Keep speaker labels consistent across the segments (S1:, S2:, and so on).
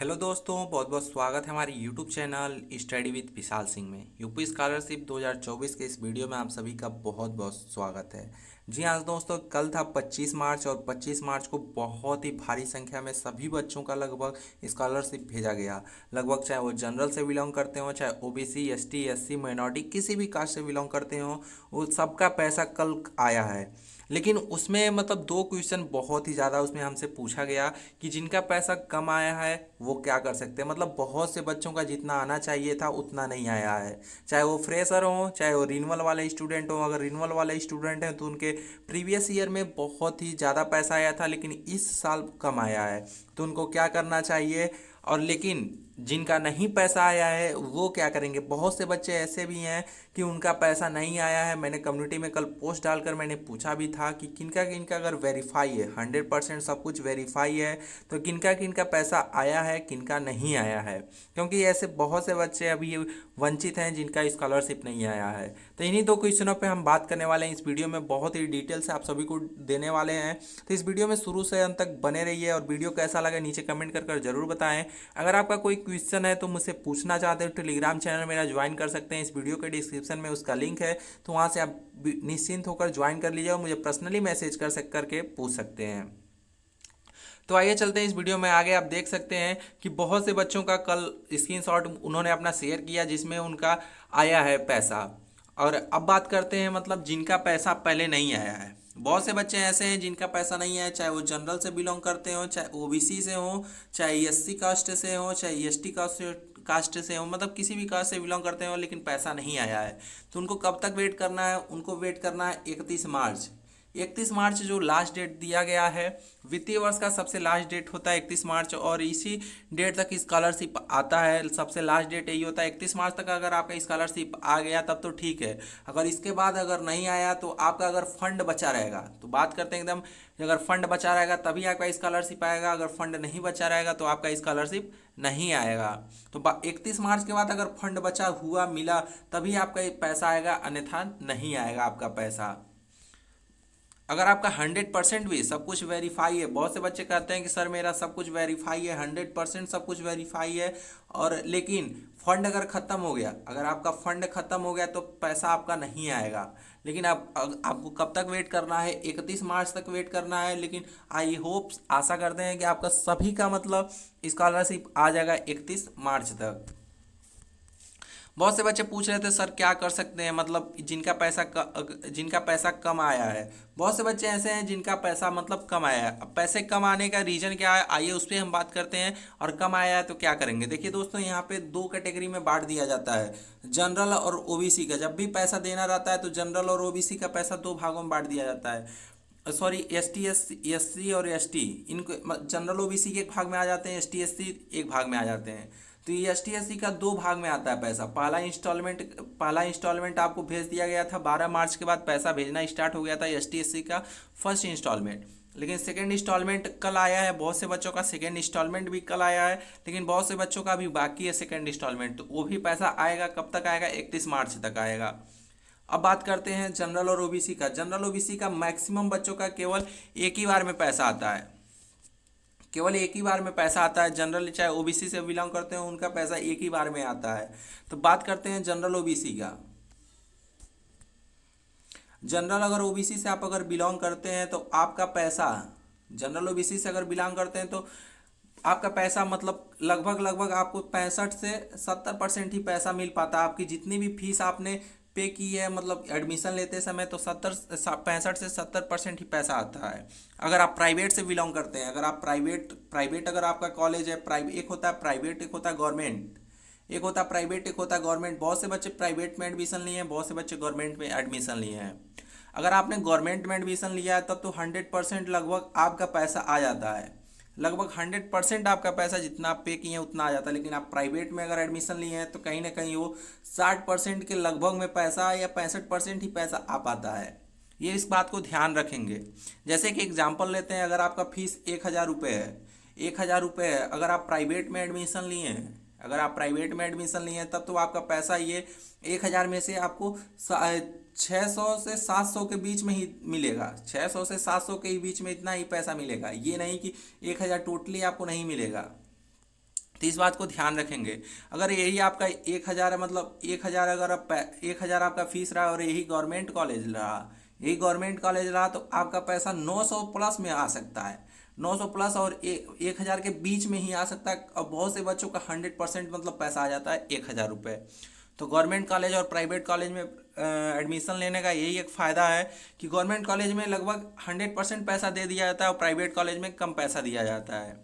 S1: hello दोस्तों बहुत बहुत स्वागत है हमारे YouTube channel study with Vishal Singh में यूपी स्कॉलरशिप 2024 के इस वीडियो में आप सभी का बहुत बहुत स्वागत है जी हाँ दोस्तों कल था 25 मार्च और 25 मार्च को बहुत ही भारी संख्या में सभी बच्चों का लगभग स्कॉलरशिप भेजा गया लगभग चाहे वो जनरल से बिलोंग करते हो चाहे O B C S T S C minority किसी भी कास्ट से बिलोंग करते हो वो सबका पैसा कल आया है लेकिन उसमें मतलब दो क्वेश्चन बहुत ही ज़्यादा उसमें हमसे पूछा गया कि जिनका पैसा कम आया है वो क्या कर सकते हैं मतलब बहुत से बच्चों का जितना आना चाहिए था उतना नहीं आया है चाहे वो फ्रेशर हों चाहे वो रिनवल वाले स्टूडेंट हों अगर रिनवल वाले स्टूडेंट हैं तो उनके प्रीवियस ईयर में बहुत ही ज़्यादा पैसा आया था लेकिन इस साल कम आया है तो उनको क्या करना चाहिए और लेकिन जिनका नहीं पैसा आया है वो क्या करेंगे बहुत से बच्चे ऐसे भी हैं कि उनका पैसा नहीं आया है मैंने कम्युनिटी में कल पोस्ट डालकर मैंने पूछा भी था कि किनका किनका अगर वेरीफाई है हंड्रेड परसेंट सब कुछ वेरीफाई है तो किनका किनका पैसा आया है किनका नहीं आया है क्योंकि ऐसे बहुत से बच्चे अभी वंचित हैं जिनका स्कॉलरशिप नहीं आया है तो इन्हीं दो क्वेश्चनों पर हम बात करने वाले हैं इस वीडियो में बहुत ही डिटेल से आप सभी को देने वाले हैं तो इस वीडियो में शुरू से अंत तक बने रहिए और वीडियो कैसा लगा नीचे कमेंट कर जरूर बताएं अगर आपका कोई क्वेश्चन है तो मुझसे पूछना चाहते हो टेलीग्राम चैनल मेरा ज्वाइन कर सकते हैं इस वीडियो के डिस्क्रिप्शन में उसका लिंक है तो वहाँ से आप निश्चिंत होकर ज्वाइन कर लीजिए और मुझे पर्सनली मैसेज कर सक करके पूछ सकते हैं तो आइए चलते हैं इस वीडियो में आगे आप देख सकते हैं कि बहुत से बच्चों का कल स्क्रीनशॉट उन्होंने अपना शेयर किया जिसमें उनका आया है पैसा और अब बात करते हैं मतलब जिनका पैसा पहले नहीं आया है बहुत से बच्चे ऐसे हैं जिनका पैसा नहीं है चाहे वो जनरल से बिलोंग करते हों चाहे ओबीसी से हों चाहे एससी e कास्ट से हों चाहे ईएसटी e कास्ट कास्ट से हों मतलब किसी भी कास्ट से बिलोंग करते हों लेकिन पैसा नहीं आया है तो उनको कब तक वेट करना है उनको वेट करना है इकतीस मार्च इकतीस मार्च जो लास्ट डेट दिया गया है वित्तीय वर्ष का सबसे लास्ट डेट होता है इकतीस मार्च और इसी डेट तक स्कॉलरशिप आता है सबसे लास्ट डेट यही होता है इकतीस मार्च तक अगर आपका स्कॉलरशिप आ गया तब तो ठीक है अगर इसके बाद अगर नहीं आया तो आपका अगर फंड बचा रहेगा तो बात करते हैं एकदम अगर फंड बचा रहेगा तभी आपका स्कॉलरशिप आएगा अगर फंड नहीं बचा रहेगा तो आपका स्कॉलरशिप नहीं आएगा तो इकतीस मार्च के बाद अगर फंड बचा हुआ मिला तभी आपका पैसा आएगा अन्यथा नहीं आएगा आपका पैसा अगर आपका हंड्रेड परसेंट भी सब कुछ वेरीफाई है बहुत से बच्चे कहते हैं कि सर मेरा सब कुछ वेरीफाई है हंड्रेड परसेंट सब कुछ वेरीफाई है और लेकिन फंड अगर ख़त्म हो गया अगर आपका फंड ख़त्म हो गया तो पैसा आपका नहीं आएगा लेकिन आप आपको कब तक वेट करना है इकतीस मार्च तक वेट करना है लेकिन आई होप आशा करते हैं कि आपका सभी का मतलब स्कॉलरशिप आ जाएगा इकतीस मार्च तक बहुत से बच्चे पूछ रहे थे सर क्या कर सकते हैं मतलब जिनका पैसा जिनका पैसा कम आया है बहुत से बच्चे ऐसे हैं जिनका पैसा मतलब कम आया है अब पैसे कम आने का रीज़न क्या है आइए उस पर हम बात करते हैं और कम आया है तो क्या करेंगे देखिए दोस्तों यहाँ पे दो कैटेगरी में बांट दिया जाता है जनरल और ओ का जब भी पैसा देना रहता है तो जनरल और ओ का पैसा दो भागों में बांट दिया जाता है sorry S T S S C और एस टी इनको जनरल ओ के एक भाग में आ जाते हैं एस टी एस सी एक भाग में आ जाते हैं तो ये एस टी का दो भाग में आता है पैसा पहला इंस्टॉलमेंट पहला इंस्टॉलमेंट आपको भेज दिया गया था बारह मार्च के बाद पैसा भेजना स्टार्ट हो गया था एस टी का फर्स्ट इंस्टॉलमेंट लेकिन सेकेंड इंस्टॉलमेंट कल आया है बहुत से बच्चों का सेकेंड इंस्टॉलमेंट भी कल आया है लेकिन बहुत से बच्चों का अभी बाकी है सेकेंड इंस्टॉलमेंट तो वो भी पैसा आएगा कब तक आएगा इकतीस मार्च तक आएगा अब बात करते हैं जनरल और ओबीसी का जनरल ओबीसी का मैक्सिमम बच्चों का केवल एक ही बार में पैसा आता है केवल एक ही बार में पैसा आता है जनरल चाहे ओबीसी से बिलोंग करते हैं उनका पैसा एक ही बार में आता है तो बात करते हैं जनरल ओबीसी का जनरल अगर ओबीसी से आप अगर बिलोंग करते हैं तो आपका पैसा जनरल ओबीसी से अगर बिलोंग करते हैं तो आपका पैसा मतलब लगभग लगभग आपको पैंसठ से सत्तर परसेंट ही पैसा मिल पाता है आपकी जितनी भी फीस आपने पे की है मतलब एडमिशन लेते समय तो सत्तर पैंसठ से सत्तर परसेंट ही पैसा आता है अगर आप प्राइवेट से बिलोंग करते हैं अगर आप प्राइवेट प्राइवेट अगर आपका कॉलेज है प्राइवेट एक होता है प्राइवेट एक होता है गवर्नमेंट एक होता है प्राइवेट एक होता है गवर्नमेंट बहुत से बच्चे प्राइवेट में एडमिशन लिए हैं बहुत से बच्चे गवर्नमेंट में एडमिशन लिए हैं अगर आपने गवर्नमेंट में एडमिशन लिया है तब तो हंड्रेड परसेंट लगभग आपका पैसा आ जाता है लगभग हंड्रेड परसेंट आपका पैसा जितना आप पे किए हैं उतना आ जाता है लेकिन आप प्राइवेट में अगर एडमिशन लिए हैं तो कहीं ना कहीं वो साठ परसेंट के लगभग में पैसा या पैंसठ परसेंट ही पैसा आ पाता है ये इस बात को ध्यान रखेंगे जैसे कि एग्जाम्पल लेते हैं अगर आपका फीस एक हज़ार रुपये है एक हज़ार रुपये है अगर आप प्राइवेट में एडमिशन लिए हैं अगर आप प्राइवेट में एडमिशन लिए हैं तब तो आपका पैसा ये एक हज़ार में से आपको छः सौ से सात सौ के बीच में ही मिलेगा छः सौ से सात सौ के बीच में इतना ही पैसा मिलेगा ये नहीं कि एक हज़ार टोटली आपको नहीं मिलेगा तो इस बात को ध्यान रखेंगे अगर यही आपका एक हज़ार मतलब एक हज़ार अगर आप एक हज़ार आपका फीस रहा और यही गवर्नमेंट कॉलेज रहा यही गवर्नमेंट कॉलेज रहा तो आपका पैसा नौ सौ प्लस में आ सकता है 900 प्लस और एक हज़ार के बीच में ही आ सकता है और बहुत से बच्चों का 100 परसेंट मतलब पैसा आ जाता है एक हज़ार रुपये तो गवर्नमेंट कॉलेज और प्राइवेट कॉलेज में एडमिशन लेने का यही एक फ़ायदा है कि गवर्नमेंट कॉलेज में लगभग हंड्रेड परसेंट पैसा दे दिया जाता है और प्राइवेट कॉलेज में कम पैसा दिया जाता है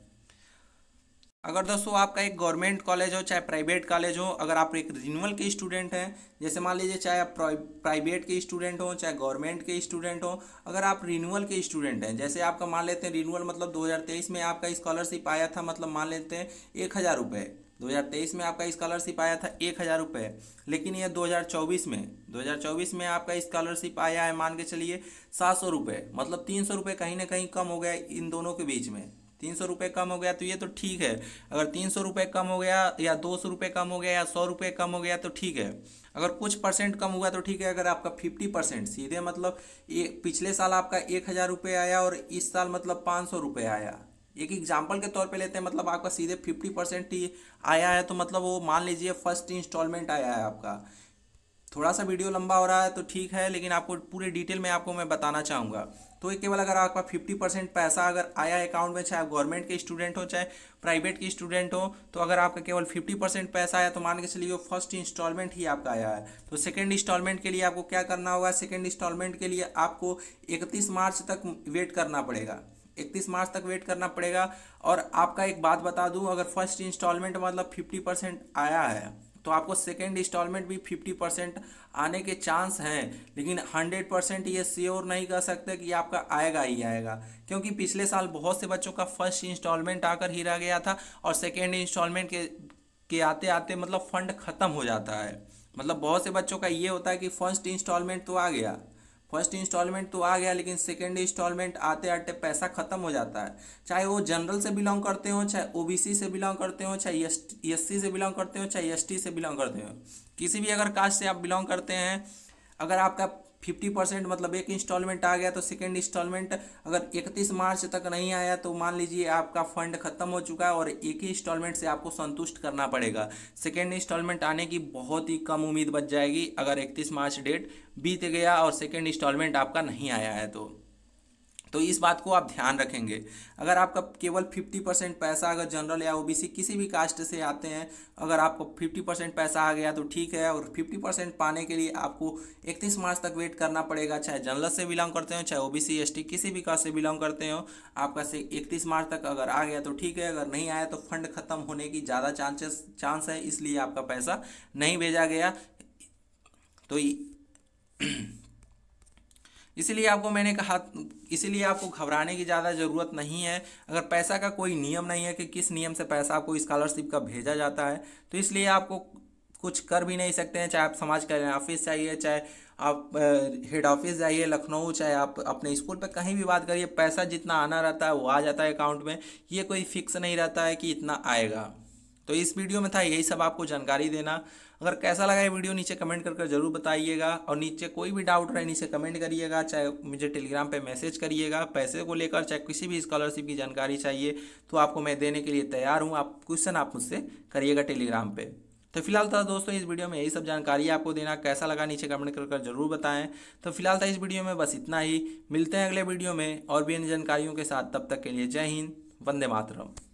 S1: अगर दोस्तों आपका एक गवर्नमेंट कॉलेज हो चाहे प्राइवेट कॉलेज हो अगर आप एक रिन्यूअल के स्टूडेंट हैं जैसे मान लीजिए चाहे आप प्राइवेट के स्टूडेंट हो चाहे गवर्नमेंट के स्टूडेंट हो अगर आप रिन्यूअल के स्टूडेंट हैं जैसे आपका मान लेते हैं रिन्यूअल मतलब 2023 में आपका स्कॉलरशिप आया था मतलब मान लेते हैं एक हज़ार रुपये दो हज़ार तेईस में आपका स्कॉलरशिप आया था एक हज़ार रुपये लेकिन यह दो हज़ार चौबीस में दो हज़ार चौबीस में आपका स्कॉलरशिप आया है मान के चलिए सात सौ रुपये मतलब तीन सौ रुपये कहीं ना कहीं कम हो गया इन दोनों के बीच में तीन सौ रुपये कम हो गया तो ये तो ठीक है अगर तीन सौ रुपये कम हो गया या दो सौ रुपये कम हो गया या सौ रुपये कम हो गया तो ठीक है अगर कुछ परसेंट कम हुआ तो ठीक है अगर आपका फिफ्टी परसेंट सीधे मतलब ये पिछले साल आपका एक हज़ार रुपये आया और इस साल मतलब पाँच सौ रुपये आया एक एग्जाम्पल के तौर पे लेते हैं मतलब आपका सीधे फिफ्टी परसेंट ही आया है तो मतलब वो मान लीजिए फर्स्ट इंस्टॉलमेंट आया है आपका थोड़ा सा वीडियो लंबा हो रहा है तो ठीक है लेकिन आपको पूरे डिटेल में आपको मैं बताना चाहूँगा तो ये केवल अगर आपका फिफ्टी परसेंट पैसा अगर आया अकाउंट में चाहे आप गवर्नमेंट के स्टूडेंट हो चाहे प्राइवेट के स्टूडेंट हो तो अगर आपका केवल फिफ्टी परसेंट पैसा आया तो मान के चलिए फर्स्ट इंस्टॉलमेंट ही आपका आया है तो सेकेंड इंस्टॉलमेंट के लिए आपको क्या करना होगा सेकेंड इंस्टॉलमेंट के लिए आपको इकतीस मार्च तक वेट करना पड़ेगा इकतीस मार्च तक वेट करना पड़ेगा और आपका एक बात बता दूँ अगर फर्स्ट इंस्टॉलमेंट मतलब फिफ्टी परसेंट आया है तो आपको सेकेंड इंस्टॉलमेंट भी फिफ्टी परसेंट आने के चांस हैं लेकिन हंड्रेड परसेंट ये श्योर नहीं कर सकते कि आपका आएगा ही आएगा क्योंकि पिछले साल बहुत से बच्चों का फर्स्ट इंस्टॉलमेंट आकर ही रह गया था और सेकेंड इंस्टॉलमेंट के के आते आते मतलब फंड ख़त्म हो जाता है मतलब बहुत से बच्चों का ये होता है कि फर्स्ट इंस्टॉलमेंट तो आ गया फर्स्ट इंस्टॉलमेंट तो आ गया लेकिन सेकेंड इंस्टॉलमेंट आते आते पैसा खत्म हो जाता है चाहे वो जनरल से बिलोंग करते हो चाहे ओबीसी से बिलोंग करते हो चाहे एस से बिलोंग करते हो चाहे एस से बिलोंग करते हो किसी भी अगर कास्ट से आप बिलोंग करते हैं अगर आपका फिफ्टी परसेंट मतलब एक इंस्टॉलमेंट आ गया तो सेकेंड इंस्टॉलमेंट अगर इकतीस मार्च तक नहीं आया तो मान लीजिए आपका फंड खत्म हो चुका है और एक ही इंस्टॉलमेंट से आपको संतुष्ट करना पड़ेगा सेकेंड इंस्टॉलमेंट आने की बहुत ही कम उम्मीद बच जाएगी अगर इकतीस मार्च डेट बीत गया और सेकेंड इंस्टॉलमेंट आपका नहीं आया है तो तो इस बात को आप ध्यान रखेंगे अगर आपका केवल 50 परसेंट पैसा अगर जनरल या ओबीसी किसी भी कास्ट से आते हैं अगर आपको 50 परसेंट पैसा आ गया तो ठीक है और 50 परसेंट पाने के लिए आपको 31 मार्च तक वेट करना पड़ेगा चाहे जनरल से बिलोंग करते हो चाहे ओबीसी एसटी किसी भी कास्ट से बिलोंग करते हो आपका से इकतीस मार्च तक अगर आ गया तो ठीक है अगर नहीं आया तो फंड खत्म होने की ज़्यादा चांसेस चांस है इसलिए आपका पैसा नहीं भेजा गया तो इसलिए आपको मैंने कहा इसीलिए आपको घबराने की ज़्यादा ज़रूरत नहीं है अगर पैसा का कोई नियम नहीं है कि किस नियम से पैसा आपको स्कॉलरशिप का भेजा जाता है तो इसलिए आपको कुछ कर भी नहीं सकते हैं चाहे आप समाज कल्याण ऑफिस चाहिए चाहे आप हेड ऑफिस जाइए लखनऊ चाहे आप अपने स्कूल पर कहीं भी बात करिए पैसा जितना आना रहता है वो आ जाता है अकाउंट में ये कोई फिक्स नहीं रहता है कि इतना आएगा तो इस वीडियो में था यही सब आपको जानकारी देना अगर कैसा लगा ये वीडियो नीचे कमेंट कर जरूर बताइएगा और नीचे कोई भी डाउट रहे नीचे कमेंट करिएगा चाहे मुझे टेलीग्राम पे मैसेज करिएगा पैसे को लेकर चाहे किसी भी स्कॉलरशिप की जानकारी चाहिए तो आपको मैं देने के लिए तैयार हूँ आप क्वेश्चन आप मुझसे करिएगा टेलीग्राम पर तो फिलहाल था दोस्तों इस वीडियो में यही सब जानकारी आपको देना कैसा लगा नीचे कमेंट कर कर जरूर बताएं तो फिलहाल था इस वीडियो में बस इतना ही मिलते हैं अगले वीडियो में और भी इन जानकारियों के साथ तब तक के लिए जय हिंद वंदे मातरम